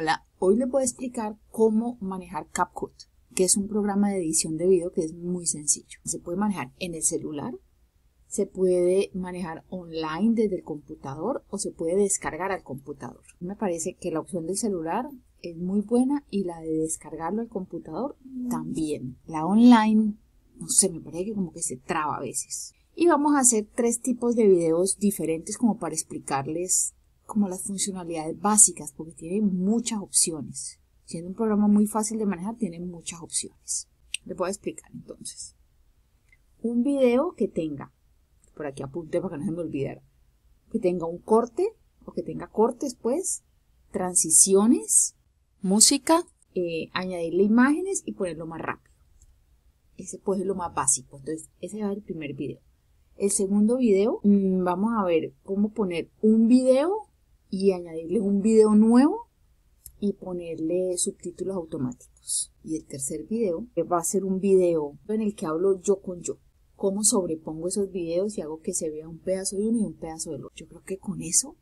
Hola, hoy les voy a explicar cómo manejar CapCut, que es un programa de edición de video que es muy sencillo. Se puede manejar en el celular, se puede manejar online desde el computador o se puede descargar al computador. Me parece que la opción del celular es muy buena y la de descargarlo al computador también. La online, no sé, me parece que como que se traba a veces. Y vamos a hacer tres tipos de videos diferentes como para explicarles como las funcionalidades básicas, porque tiene muchas opciones. Siendo un programa muy fácil de manejar, tiene muchas opciones. Les voy a explicar entonces. Un video que tenga, por aquí apunte para que no se me olvidara, que tenga un corte o que tenga cortes, pues, transiciones, música, eh, añadirle imágenes y ponerlo más rápido. Ese pues es lo más básico. Entonces, ese va a ser el primer video. El segundo video, mm, vamos a ver cómo poner un video y añadirle un video nuevo y ponerle subtítulos automáticos. Y el tercer video va a ser un video en el que hablo yo con yo. Cómo sobrepongo esos videos y hago que se vea un pedazo de uno y un pedazo del otro. Yo creo que con eso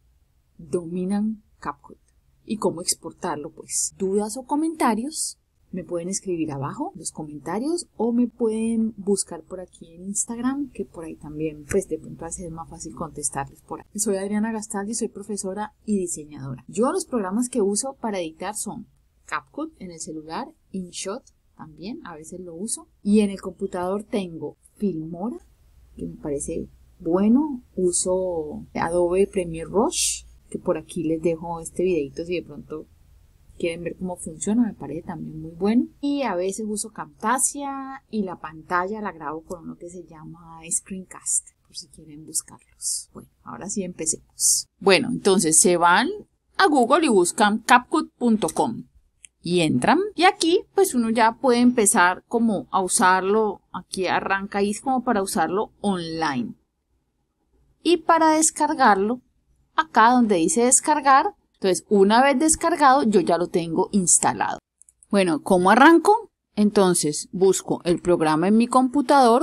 dominan CapCut. Y cómo exportarlo, pues. Dudas o comentarios, me pueden escribir abajo los comentarios o me pueden buscar por aquí en Instagram, que por ahí también, pues de pronto hace más fácil contestarles por ahí. Soy Adriana Gastaldi, soy profesora y diseñadora. Yo los programas que uso para editar son CapCut en el celular, InShot también, a veces lo uso, y en el computador tengo Filmora, que me parece bueno, uso Adobe Premiere Rush, que por aquí les dejo este videito si de pronto quieren ver cómo funciona, me parece también muy bueno. Y a veces uso Camtasia y la pantalla la grabo con uno que se llama Screencast, por si quieren buscarlos. Bueno, ahora sí empecemos. Bueno, entonces se van a Google y buscan capcut.com y entran. Y aquí pues uno ya puede empezar como a usarlo, aquí arranca y es como para usarlo online. Y para descargarlo, acá donde dice descargar, entonces, una vez descargado, yo ya lo tengo instalado. Bueno, ¿cómo arranco? Entonces, busco el programa en mi computador.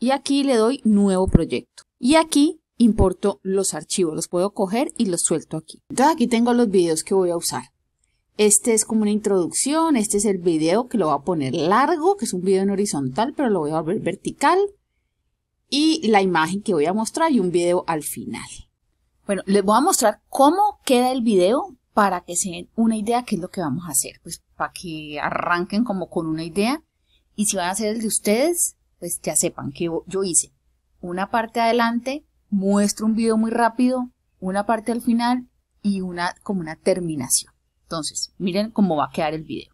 Y aquí le doy nuevo proyecto. Y aquí importo los archivos, los puedo coger y los suelto aquí. Entonces aquí tengo los videos que voy a usar. Este es como una introducción, este es el video que lo voy a poner largo, que es un video en horizontal, pero lo voy a ver vertical y la imagen que voy a mostrar y un video al final. Bueno, les voy a mostrar cómo queda el video para que se den una idea qué es lo que vamos a hacer. Pues para que arranquen como con una idea y si van a hacer el de ustedes, pues ya sepan que yo hice una parte adelante, muestro un video muy rápido, una parte al final y una como una terminación. Entonces, miren cómo va a quedar el video.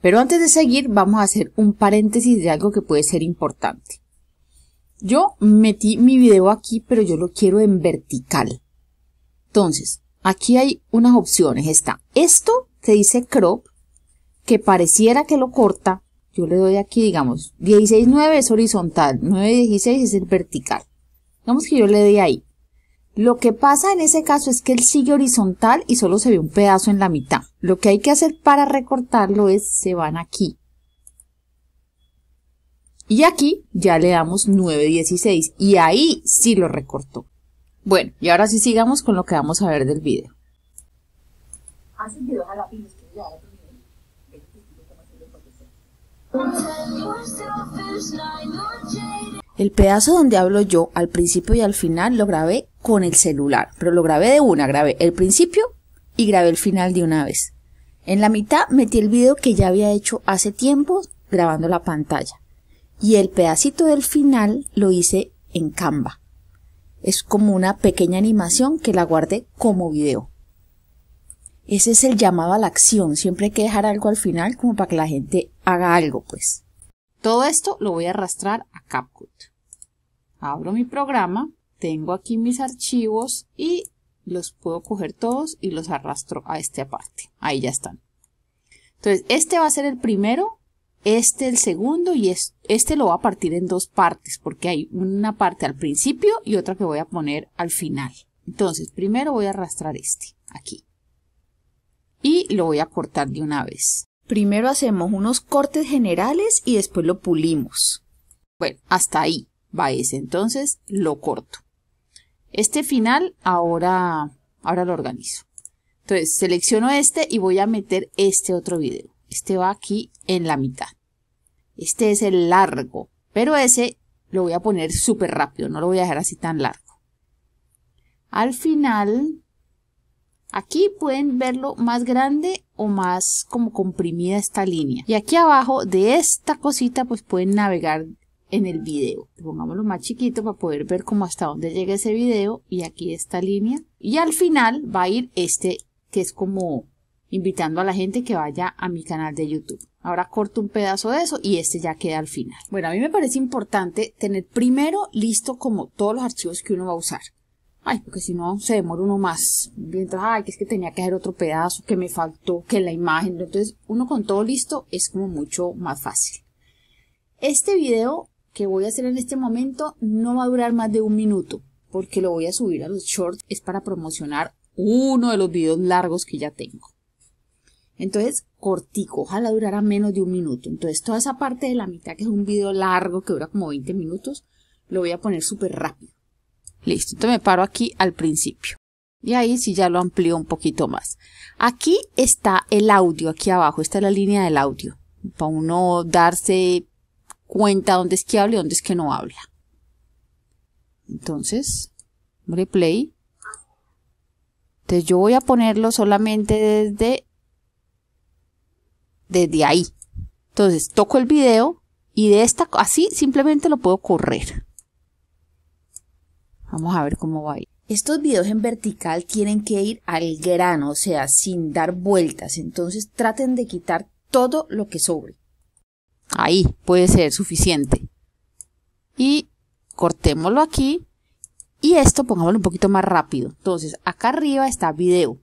Pero antes de seguir, vamos a hacer un paréntesis de algo que puede ser importante. Yo metí mi video aquí, pero yo lo quiero en vertical. Entonces, aquí hay unas opciones. Está esto que dice crop, que pareciera que lo corta. Yo le doy aquí, digamos, 16.9 es horizontal, 9.16 es el vertical. Digamos que yo le dé ahí. Lo que pasa en ese caso es que él sigue horizontal y solo se ve un pedazo en la mitad. Lo que hay que hacer para recortarlo es, se van aquí y aquí ya le damos 9.16 y ahí sí lo recortó. Bueno, y ahora sí sigamos con lo que vamos a ver del video. Ah, el pedazo donde hablo yo al principio y al final lo grabé con el celular, pero lo grabé de una, grabé el principio y grabé el final de una vez. En la mitad metí el video que ya había hecho hace tiempo grabando la pantalla y el pedacito del final lo hice en Canva. Es como una pequeña animación que la guardé como video. Ese es el llamado a la acción. Siempre hay que dejar algo al final como para que la gente haga algo, pues. Todo esto lo voy a arrastrar a CapCut. Abro mi programa, tengo aquí mis archivos y los puedo coger todos y los arrastro a esta aparte. Ahí ya están. Entonces, este va a ser el primero este el segundo y este lo voy a partir en dos partes porque hay una parte al principio y otra que voy a poner al final. Entonces primero voy a arrastrar este aquí y lo voy a cortar de una vez. Primero hacemos unos cortes generales y después lo pulimos. Bueno, hasta ahí va ese, entonces lo corto. Este final ahora, ahora lo organizo. Entonces selecciono este y voy a meter este otro video. Este va aquí en la mitad. Este es el largo, pero ese lo voy a poner súper rápido, no lo voy a dejar así tan largo. Al final, aquí pueden verlo más grande o más como comprimida esta línea. Y aquí abajo de esta cosita pues pueden navegar en el video. Pongámoslo más chiquito para poder ver como hasta dónde llega ese video y aquí esta línea. Y al final va a ir este que es como invitando a la gente que vaya a mi canal de YouTube. Ahora corto un pedazo de eso y este ya queda al final. Bueno, a mí me parece importante tener primero listo como todos los archivos que uno va a usar. Ay, porque si no se demora uno más. Mientras, ay, que es que tenía que hacer otro pedazo, que me faltó, que la imagen. Entonces, uno con todo listo es como mucho más fácil. Este video que voy a hacer en este momento no va a durar más de un minuto, porque lo voy a subir a los shorts. Es para promocionar uno de los videos largos que ya tengo. Entonces, cortico, ojalá durara menos de un minuto. Entonces toda esa parte de la mitad, que es un video largo que dura como 20 minutos, lo voy a poner súper rápido. Listo, entonces me paro aquí al principio. Y ahí sí ya lo amplío un poquito más. Aquí está el audio, aquí abajo, está la línea del audio, para uno darse cuenta dónde es que habla y dónde es que no habla. Entonces, replay. Entonces yo voy a ponerlo solamente desde desde ahí. Entonces toco el video y de esta, así simplemente lo puedo correr. Vamos a ver cómo va Estos videos en vertical tienen que ir al grano, o sea, sin dar vueltas. Entonces traten de quitar todo lo que sobre. Ahí puede ser suficiente. Y cortémoslo aquí. Y esto pongámoslo un poquito más rápido. Entonces, acá arriba está video.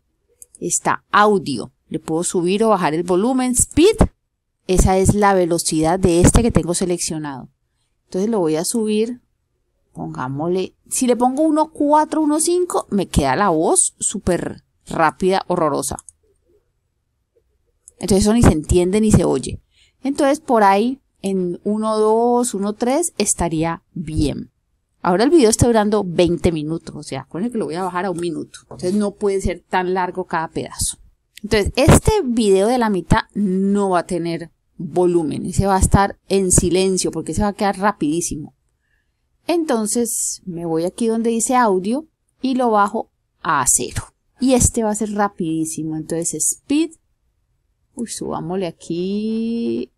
Está audio puedo subir o bajar el volumen. Speed. Esa es la velocidad de este que tengo seleccionado. Entonces lo voy a subir. Pongámosle. Si le pongo 1.4, 1.5, me queda la voz súper rápida, horrorosa. Entonces eso ni se entiende ni se oye. Entonces por ahí en 1.2, 1.3 estaría bien. Ahora el video está durando 20 minutos, o sea, con que lo voy a bajar a un minuto. Entonces no puede ser tan largo cada pedazo. Entonces, este video de la mitad no va a tener volumen, se va a estar en silencio porque se va a quedar rapidísimo. Entonces, me voy aquí donde dice audio y lo bajo a cero. Y este va a ser rapidísimo, entonces speed, uy, subámosle aquí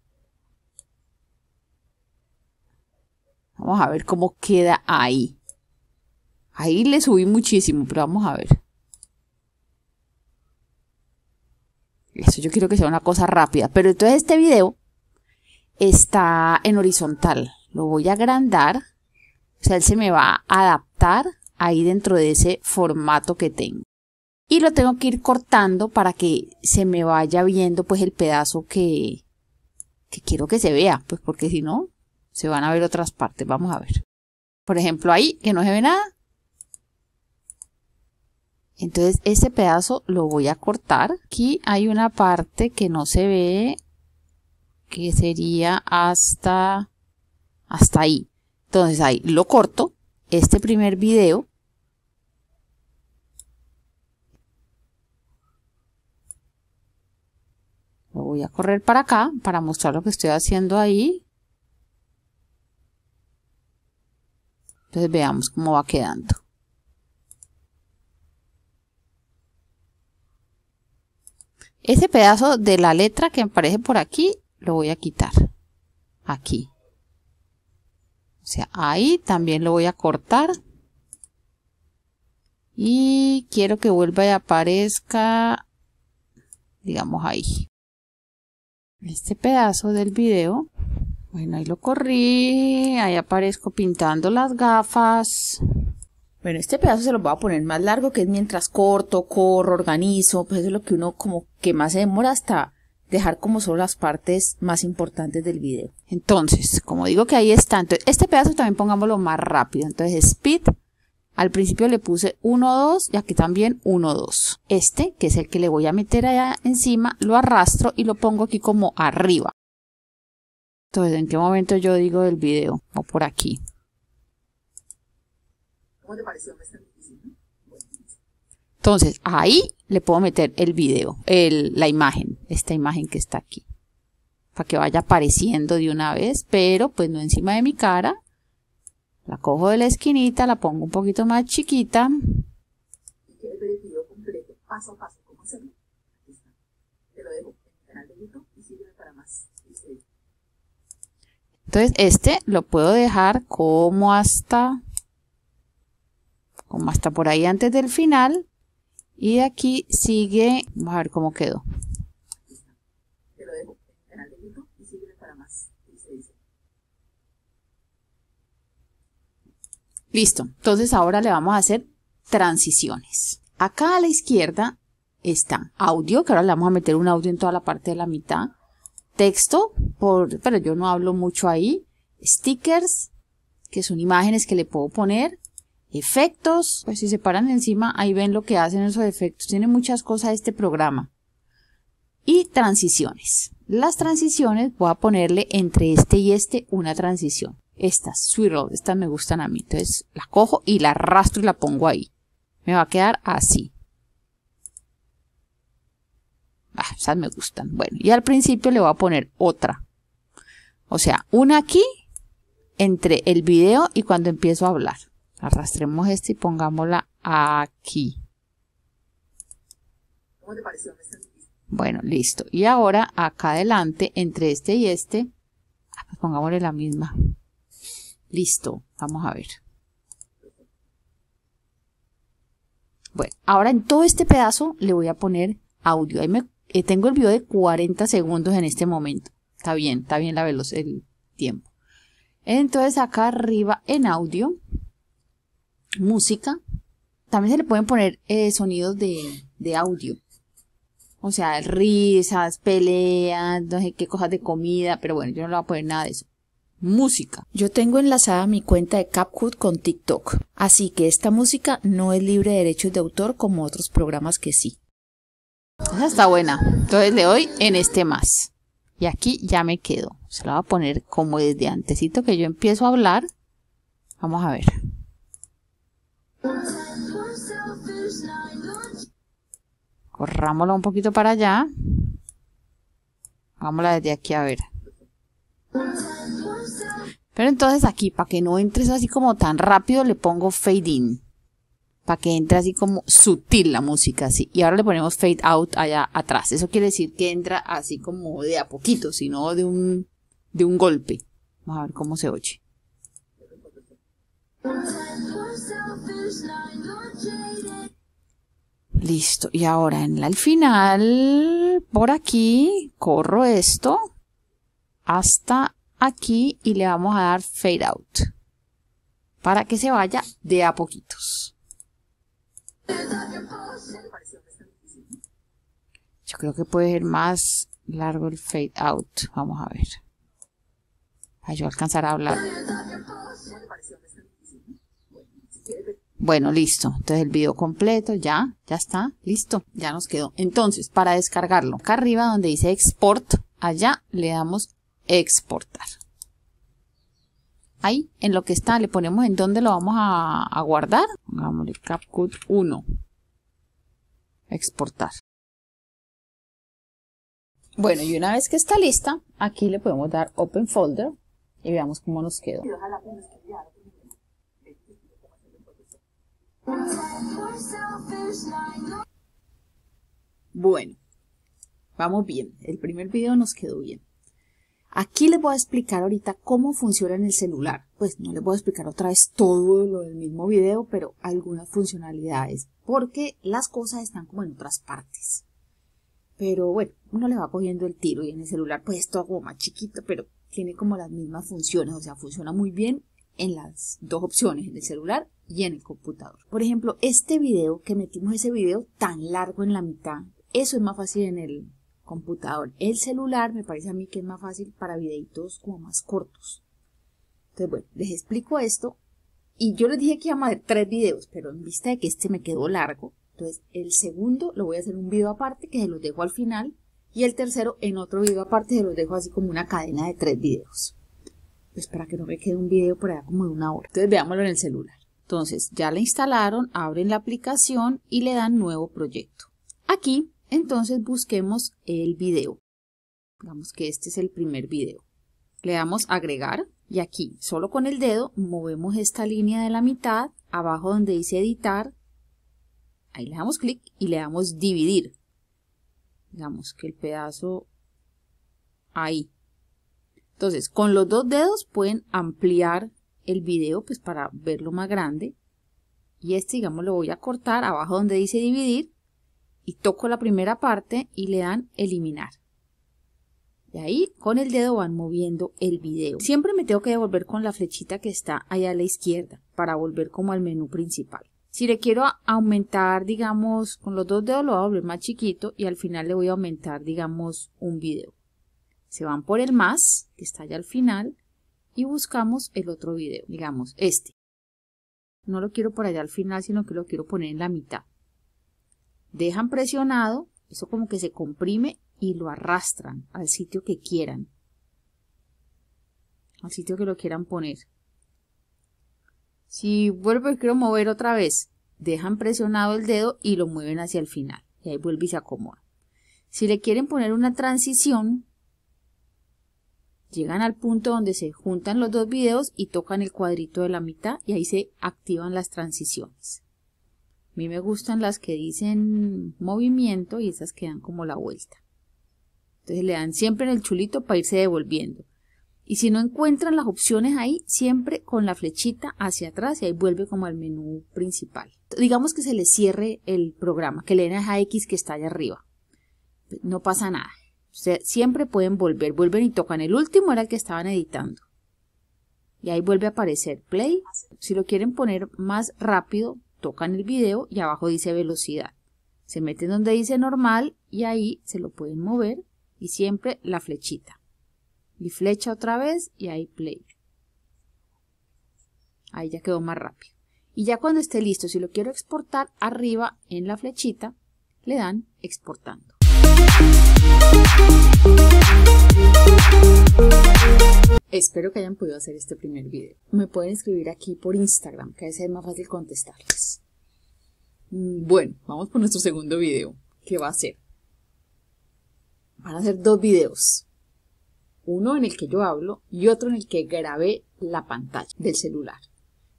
Vamos a ver cómo queda ahí. Ahí le subí muchísimo, pero vamos a ver. Eso yo quiero que sea una cosa rápida. Pero entonces este video está en horizontal. Lo voy a agrandar. O sea, él se me va a adaptar ahí dentro de ese formato que tengo. Y lo tengo que ir cortando para que se me vaya viendo pues el pedazo que, que quiero que se vea. Pues porque si no, se van a ver otras partes. Vamos a ver. Por ejemplo, ahí que no se ve nada entonces ese pedazo lo voy a cortar. Aquí hay una parte que no se ve, que sería hasta, hasta ahí. Entonces ahí lo corto, este primer video. Lo voy a correr para acá para mostrar lo que estoy haciendo ahí. Entonces veamos cómo va quedando. Ese pedazo de la letra que aparece por aquí, lo voy a quitar. Aquí. O sea, ahí también lo voy a cortar. Y quiero que vuelva y aparezca, digamos ahí. Este pedazo del video. Bueno, ahí lo corrí. Ahí aparezco pintando las gafas. Bueno, este pedazo se lo voy a poner más largo, que es mientras corto, corro, organizo, pues es lo que uno como que más se demora hasta dejar como solo las partes más importantes del video. Entonces, como digo que ahí está, entonces este pedazo también pongámoslo más rápido. Entonces, speed, al principio le puse 1, 2 y aquí también 1, 2. Este, que es el que le voy a meter allá encima, lo arrastro y lo pongo aquí como arriba. Entonces, ¿en qué momento yo digo del video? O por aquí. Entonces, ahí le puedo meter el video, la imagen, esta imagen que está aquí, para que vaya apareciendo de una vez, pero pues no encima de mi cara. La cojo de la esquinita, la pongo un poquito más chiquita. paso a paso, lo dejo en el y para más. Este. Entonces, este lo puedo dejar como hasta más hasta por ahí antes del final. Y aquí sigue, vamos a ver cómo quedó. Listo, entonces ahora le vamos a hacer transiciones. Acá a la izquierda está audio, que ahora le vamos a meter un audio en toda la parte de la mitad. Texto, por, pero yo no hablo mucho ahí. Stickers, que son imágenes que le puedo poner efectos, pues si se paran encima, ahí ven lo que hacen esos efectos. Tiene muchas cosas este programa. Y transiciones. Las transiciones, voy a ponerle entre este y este una transición. Estas, swirl, estas me gustan a mí. Entonces la cojo y la arrastro y la pongo ahí. Me va a quedar así. Ah, esas me gustan. Bueno, y al principio le voy a poner otra. O sea, una aquí entre el video y cuando empiezo a hablar. Arrastremos este y pongámosla aquí. ¿Cómo te pareció? Bueno, listo. Y ahora acá adelante, entre este y este, pongámosle la misma. Listo, vamos a ver. Bueno, ahora en todo este pedazo le voy a poner audio. Ahí me, eh, tengo el video de 40 segundos en este momento. Está bien, está bien la velocidad, el tiempo. Entonces acá arriba en audio música, también se le pueden poner eh, sonidos de, audio. O sea, risas, peleas, no sé qué cosas de comida, pero bueno, yo no le voy a poner nada de eso. Música. Yo tengo enlazada mi cuenta de CapCut con TikTok, así que esta música no es libre de derechos de autor como otros programas que sí. Esa está buena. Entonces le doy en este más. Y aquí ya me quedo. Se la voy a poner como desde antesito que yo empiezo a hablar. Vamos a ver. Corramos un poquito para allá. Hagámosla desde aquí a ver. Pero entonces aquí, para que no entres así como tan rápido, le pongo fade in. Para que entre así como sutil la música, así. Y ahora le ponemos fade out allá atrás. Eso quiere decir que entra así como de a poquito, sino de un, de un golpe. Vamos a ver cómo se oye. Listo. Y ahora en el final, por aquí, corro esto hasta aquí y le vamos a dar fade out para que se vaya de a poquitos. Yo creo que puede ser más largo el fade out. Vamos a ver. yo alcanzar a hablar. Bueno, listo. Entonces el video completo, ya, ya está, listo, ya nos quedó. Entonces, para descargarlo, acá arriba donde dice export, allá le damos exportar. Ahí, en lo que está, le ponemos en dónde lo vamos a, a guardar. Pongámosle CapCut 1. Exportar. Bueno, y una vez que está lista, aquí le podemos dar Open Folder y veamos cómo nos quedó. Bueno, vamos bien. El primer video nos quedó bien. Aquí les voy a explicar ahorita cómo funciona en el celular. Pues no les voy a explicar otra vez todo lo del mismo video, pero algunas funcionalidades, porque las cosas están como en otras partes. Pero bueno, uno le va cogiendo el tiro y en el celular pues es todo como más chiquito, pero tiene como las mismas funciones, o sea, funciona muy bien en las dos opciones, en el celular y en el computador. Por ejemplo, este video que metimos ese video tan largo en la mitad, eso es más fácil en el computador. El celular me parece a mí que es más fácil para videitos como más cortos. Entonces, bueno, les explico esto. Y yo les dije que iba a hacer tres videos, pero en vista de que este me quedó largo, entonces el segundo lo voy a hacer un video aparte que se los dejo al final y el tercero en otro video aparte se los dejo así como una cadena de tres videos. Pues para que no me quede un video por allá como de una hora. Entonces veámoslo en el celular. Entonces ya la instalaron, abren la aplicación y le dan nuevo proyecto. Aquí entonces busquemos el video. Digamos que este es el primer video. Le damos agregar y aquí solo con el dedo movemos esta línea de la mitad abajo donde dice editar. Ahí le damos clic y le damos dividir. Digamos que el pedazo ahí. Entonces con los dos dedos pueden ampliar el video pues para verlo más grande. Y este, digamos, lo voy a cortar abajo donde dice dividir y toco la primera parte y le dan eliminar. y ahí con el dedo van moviendo el video. Siempre me tengo que devolver con la flechita que está allá a la izquierda para volver como al menú principal. Si le quiero aumentar, digamos, con los dos dedos lo voy a volver más chiquito y al final le voy a aumentar, digamos, un video. Se van por el más, que está allá al final, y buscamos el otro video, digamos este. No lo quiero por allá al final, sino que lo quiero poner en la mitad. Dejan presionado, eso como que se comprime y lo arrastran al sitio que quieran. Al sitio que lo quieran poner. Si vuelvo y quiero mover otra vez, dejan presionado el dedo y lo mueven hacia el final. Y ahí vuelve y se acomoda. Si le quieren poner una transición, Llegan al punto donde se juntan los dos videos y tocan el cuadrito de la mitad y ahí se activan las transiciones. A mí me gustan las que dicen movimiento y esas que dan como la vuelta. Entonces le dan siempre en el chulito para irse devolviendo. Y si no encuentran las opciones ahí, siempre con la flechita hacia atrás y ahí vuelve como al menú principal. Digamos que se le cierre el programa, que le den a X que está allá arriba. Pues no pasa nada siempre pueden volver, vuelven y tocan. El último era el que estaban editando. Y ahí vuelve a aparecer play. Si lo quieren poner más rápido, tocan el video y abajo dice velocidad. Se meten donde dice normal y ahí se lo pueden mover y siempre la flechita. Y flecha otra vez y ahí play. Ahí ya quedó más rápido. Y ya cuando esté listo, si lo quiero exportar, arriba en la flechita le dan exportando. Espero que hayan podido hacer este primer video. Me pueden escribir aquí por Instagram, que a veces es más fácil contestarles. Bueno, vamos por nuestro segundo video. ¿Qué va a ser? Van a ser dos videos. Uno en el que yo hablo y otro en el que grabé la pantalla del celular.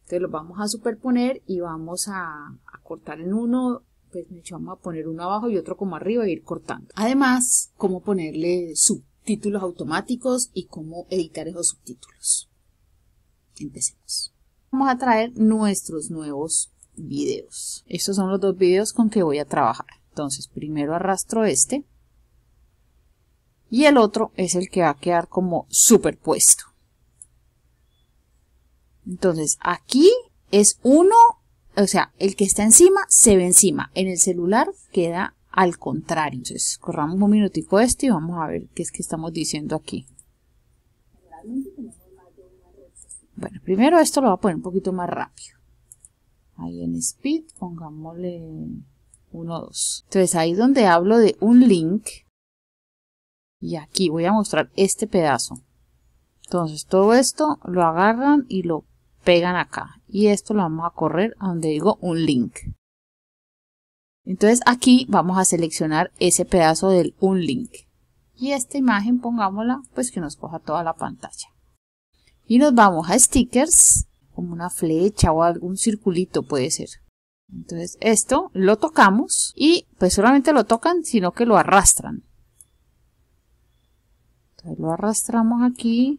Entonces lo vamos a superponer y vamos a cortar en uno pues me echamos a poner uno abajo y otro como arriba e ir cortando. Además, cómo ponerle subtítulos automáticos y cómo editar esos subtítulos. Empecemos. Vamos a traer nuestros nuevos videos. Estos son los dos videos con que voy a trabajar. Entonces, primero arrastro este. Y el otro es el que va a quedar como superpuesto. Entonces, aquí es uno o sea, el que está encima se ve encima, en el celular queda al contrario. Entonces, corramos un minutico esto y vamos a ver qué es que estamos diciendo aquí. Bueno, primero esto lo voy a poner un poquito más rápido. Ahí en speed pongámosle 1, 2. Entonces ahí donde hablo de un link. Y aquí voy a mostrar este pedazo. Entonces todo esto lo agarran y lo pegan acá. Y esto lo vamos a correr a donde digo un link. Entonces aquí vamos a seleccionar ese pedazo del un link. Y esta imagen pongámosla pues que nos coja toda la pantalla. Y nos vamos a stickers, como una flecha o algún circulito puede ser. Entonces esto lo tocamos y pues solamente lo tocan sino que lo arrastran. Entonces lo arrastramos aquí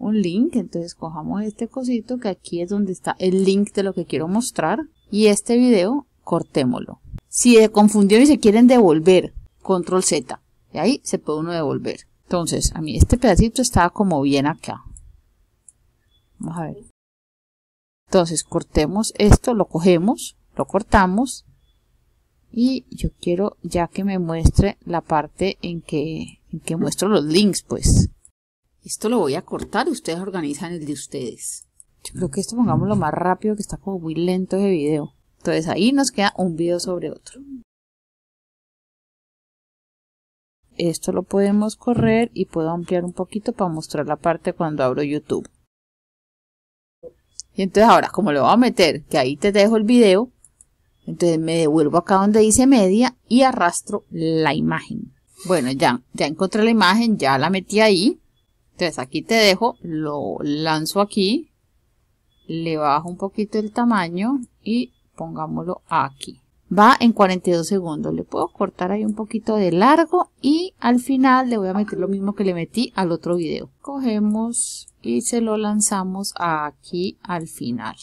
un link. Entonces cojamos este cosito que aquí es donde está el link de lo que quiero mostrar. Y este video cortémoslo. Si se confundió y se quieren devolver, control Z. Y ahí se puede uno devolver. Entonces, a mí este pedacito estaba como bien acá. Vamos a ver. Entonces, cortemos esto, lo cogemos, lo cortamos. Y yo quiero ya que me muestre la parte en que, en que muestro los links, pues. Esto lo voy a cortar y ustedes organizan el de ustedes. Yo creo mm. que esto pongámoslo más rápido que está como muy lento ese video. Entonces ahí nos queda un video sobre otro. Esto lo podemos correr y puedo ampliar un poquito para mostrar la parte cuando abro YouTube. Y entonces ahora, como lo voy a meter, que ahí te dejo el video, entonces me devuelvo acá donde dice media y arrastro la imagen. Bueno, ya, ya encontré la imagen, ya la metí ahí. Entonces aquí te dejo, lo lanzo aquí, le bajo un poquito el tamaño y pongámoslo aquí. Va en 42 segundos, le puedo cortar ahí un poquito de largo y al final le voy a meter lo mismo que le metí al otro video. Cogemos y se lo lanzamos aquí al final.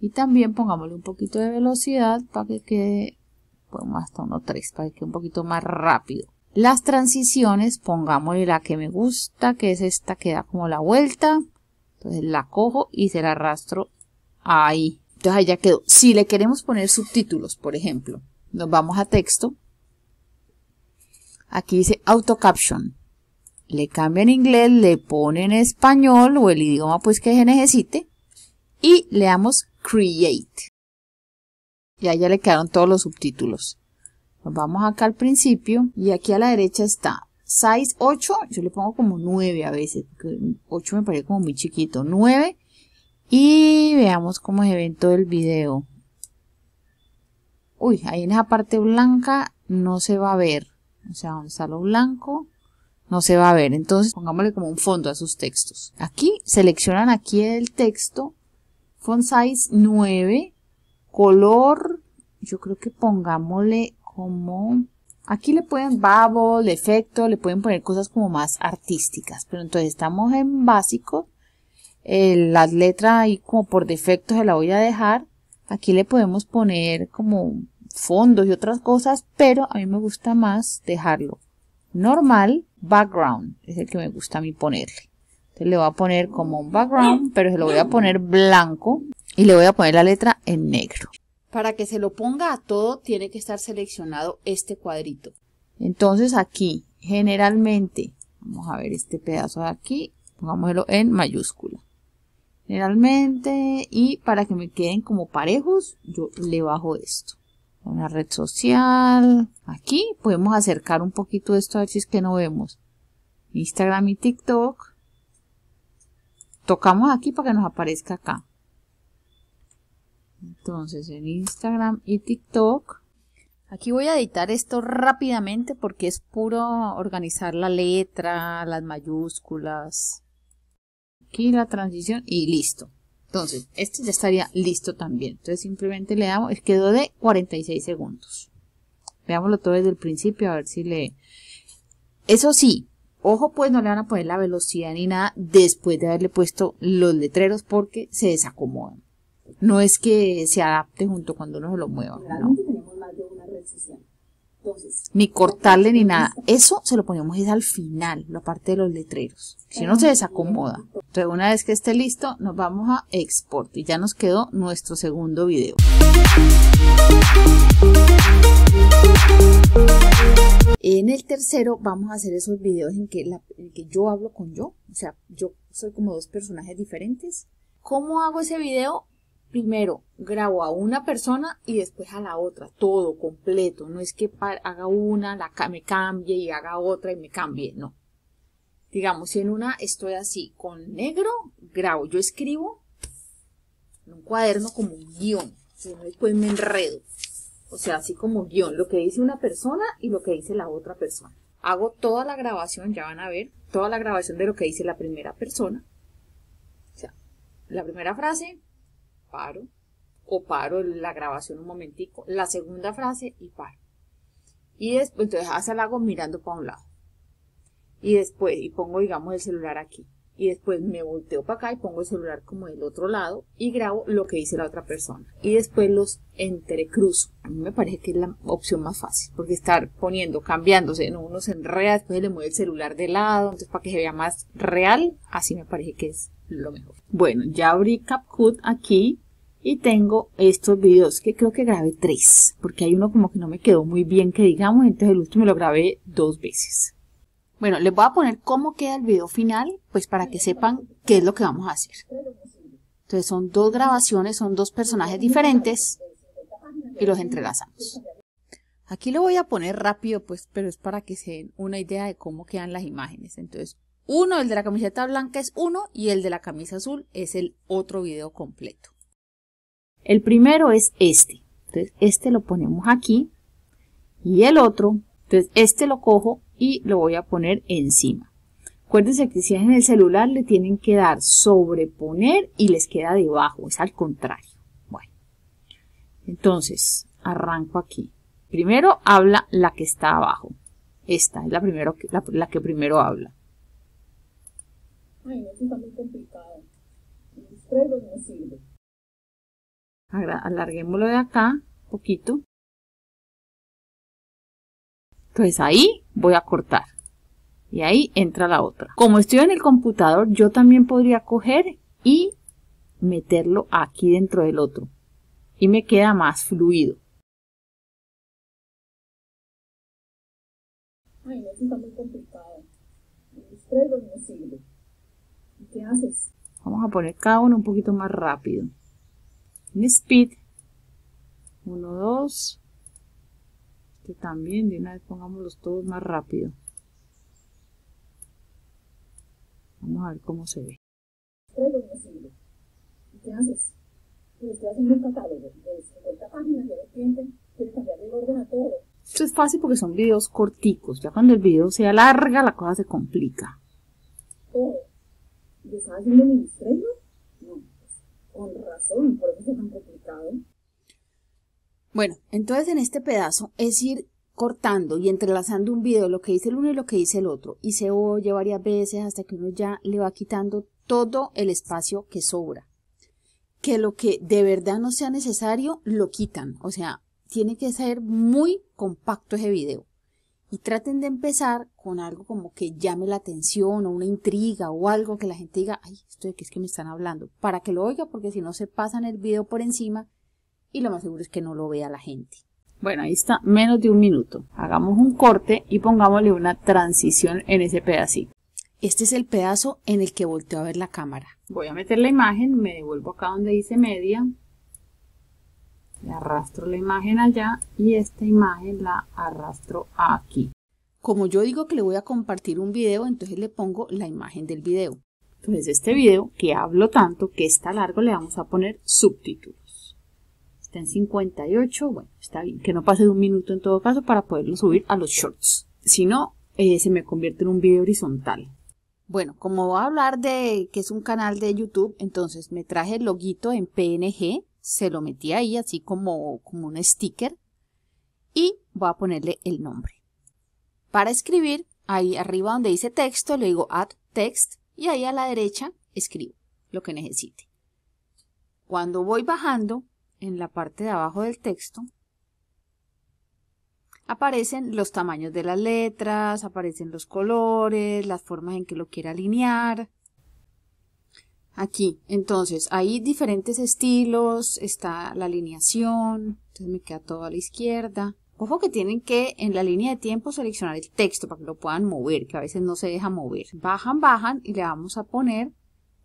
Y también pongámosle un poquito de velocidad para que quede, más hasta 1.3, para que un poquito más rápido las transiciones, pongámosle la que me gusta, que es esta que da como la vuelta. Entonces la cojo y se la arrastro ahí. Entonces ahí ya quedó. Si le queremos poner subtítulos, por ejemplo, nos vamos a texto. Aquí dice auto caption. Le en inglés, le pone en español o el idioma pues que se necesite. Y le damos create. Y ahí ya le quedaron todos los subtítulos vamos acá al principio y aquí a la derecha está size 8, yo le pongo como 9 a veces, 8 me parece como muy chiquito, 9 y veamos cómo se en todo el video. Uy, ahí en esa parte blanca no se va a ver, o sea, donde está lo blanco no se va a ver, entonces pongámosle como un fondo a sus textos. Aquí seleccionan aquí el texto, font size 9, color, yo creo que pongámosle como... Aquí le pueden bubble, efecto, le pueden poner cosas como más artísticas. Pero entonces estamos en básico. Eh, las letras ahí como por defecto se la voy a dejar. Aquí le podemos poner como fondos y otras cosas, pero a mí me gusta más dejarlo normal, background, es el que me gusta a mí ponerle. Entonces le voy a poner como un background, pero se lo voy a poner blanco y le voy a poner la letra en negro. Para que se lo ponga a todo tiene que estar seleccionado este cuadrito. Entonces aquí, generalmente, vamos a ver este pedazo de aquí, pongámoslo en mayúscula. Generalmente, y para que me queden como parejos, yo le bajo esto. Una red social. Aquí podemos acercar un poquito esto a ver si es que no vemos. Instagram y TikTok. Tocamos aquí para que nos aparezca acá. Entonces en Instagram y TikTok. Aquí voy a editar esto rápidamente porque es puro organizar la letra, las mayúsculas. Aquí la transición y listo. Entonces, este ya estaría listo también. Entonces simplemente le damos, quedó de 46 segundos. Veámoslo todo desde el principio a ver si le... Eso sí, ojo pues no le van a poner la velocidad ni nada después de haberle puesto los letreros porque se desacomodan. No es que se adapte junto cuando uno se lo mueva. ¿no? tenemos más de una Entonces, ni cortarle ni nada. Eso se lo ponemos es al final, la parte de los letreros. Si no se desacomoda. Entonces, una vez que esté listo, nos vamos a export y ya nos quedó nuestro segundo video. En el tercero vamos a hacer esos videos en que, en que yo hablo con yo, o sea, yo soy como dos personajes diferentes. ¿Cómo hago ese video? primero grabo a una persona y después a la otra, todo completo. No es que haga una, la me cambie y haga otra y me cambie, no. Digamos, si en una estoy así, con negro, grabo. Yo escribo en un cuaderno como un guión, no, después me enredo. O sea, así como guión, lo que dice una persona y lo que dice la otra persona. Hago toda la grabación, ya van a ver, toda la grabación de lo que dice la primera persona. O sea, la primera frase, paro, o paro la grabación un momentico, la segunda frase y paro. Y después, entonces hace el hago mirando para un lado. Y después, y pongo, digamos, el celular aquí. Y después me volteo para acá y pongo el celular como del otro lado y grabo lo que dice la otra persona. Y después los entrecruzo. A mí me parece que es la opción más fácil, porque estar poniendo, cambiándose, ¿no? uno se enreda, después le mueve el celular de lado, entonces para que se vea más real, así me parece que es lo mejor. Bueno, ya abrí CapCut aquí y tengo estos videos que creo que grabé tres, porque hay uno como que no me quedó muy bien que digamos, entonces el último lo grabé dos veces. Bueno, les voy a poner cómo queda el video final, pues para que sepan qué es lo que vamos a hacer. Entonces son dos grabaciones, son dos personajes diferentes y los entrelazamos. Aquí lo voy a poner rápido, pues, pero es para que se den una idea de cómo quedan las imágenes. Entonces uno, el de la camiseta blanca es uno y el de la camisa azul es el otro video completo. El primero es este. Entonces, este lo ponemos aquí y el otro. Entonces, este lo cojo y lo voy a poner encima. Acuérdense que si es en el celular le tienen que dar sobreponer y les queda debajo, es al contrario. Bueno, entonces arranco aquí. Primero habla la que está abajo. Esta es la, la que primero habla ay, no está muy complicado. Los tres no Alarguémoslo de acá, poquito. Entonces pues ahí voy a cortar. Y ahí entra la otra. Como estoy en el computador, yo también podría coger y meterlo aquí dentro del otro. Y me queda más fluido. Ay, no, eso muy complicado. Los tres no Vamos a poner cada uno un poquito más rápido. En speed. 1, 2. que también, de una vez pongámoslos todos más rápido. Vamos a ver cómo se ve. Esto es fácil porque son videos corticos. Ya cuando el video se alarga, la cosa se complica. Todo haciendo mi estreno. No, pues, con razón, por eso tan complicado. Bueno, entonces en este pedazo es ir cortando y entrelazando un video, lo que dice el uno y lo que dice el otro, y se oye varias veces hasta que uno ya le va quitando todo el espacio que sobra. Que lo que de verdad no sea necesario, lo quitan. O sea, tiene que ser muy compacto ese video y traten de empezar con algo como que llame la atención o una intriga o algo que la gente diga, ay, esto de qué es que me están hablando, para que lo oiga porque si no se pasan el video por encima y lo más seguro es que no lo vea la gente. Bueno, ahí está, menos de un minuto. Hagamos un corte y pongámosle una transición en ese pedacito. Este es el pedazo en el que volteó a ver la cámara. Voy a meter la imagen, me devuelvo acá donde dice media, le arrastro la imagen allá y esta imagen la arrastro aquí. Como yo digo que le voy a compartir un video, entonces le pongo la imagen del video. Entonces pues este video, que hablo tanto, que está largo, le vamos a poner subtítulos. Está en 58, bueno, está bien, que no pase de un minuto en todo caso para poderlo subir a los shorts. Si no, eh, se me convierte en un video horizontal. Bueno, como voy a hablar de que es un canal de YouTube, entonces me traje el loguito en PNG se lo metí ahí así como, como un sticker y voy a ponerle el nombre. Para escribir, ahí arriba donde dice texto, le digo add text y ahí a la derecha escribo lo que necesite. Cuando voy bajando, en la parte de abajo del texto, aparecen los tamaños de las letras, aparecen los colores, las formas en que lo quiera alinear, Aquí, entonces, hay diferentes estilos, está la alineación, entonces me queda todo a la izquierda. Ojo que tienen que en la línea de tiempo seleccionar el texto para que lo puedan mover, que a veces no se deja mover. Bajan, bajan y le vamos a poner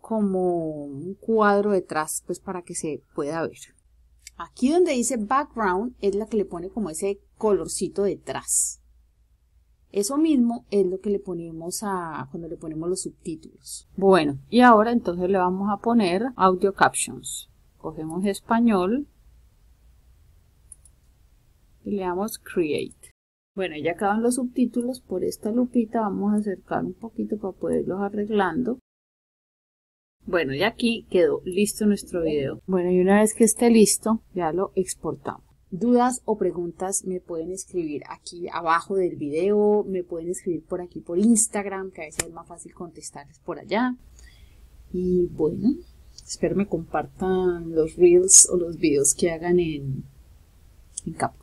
como un cuadro detrás, pues para que se pueda ver. Aquí donde dice background es la que le pone como ese colorcito detrás. Eso mismo es lo que le ponemos a cuando le ponemos los subtítulos. Bueno, y ahora entonces le vamos a poner audio captions. Cogemos español y le damos create. Bueno, ya acaban los subtítulos por esta lupita, vamos a acercar un poquito para poderlos arreglando. Bueno, y aquí quedó listo nuestro video. Bueno, y una vez que esté listo, ya lo exportamos dudas o preguntas me pueden escribir aquí abajo del video, me pueden escribir por aquí por Instagram, que a veces es más fácil contestarles por allá. Y bueno, espero me compartan los reels o los videos que hagan en, en Capcom.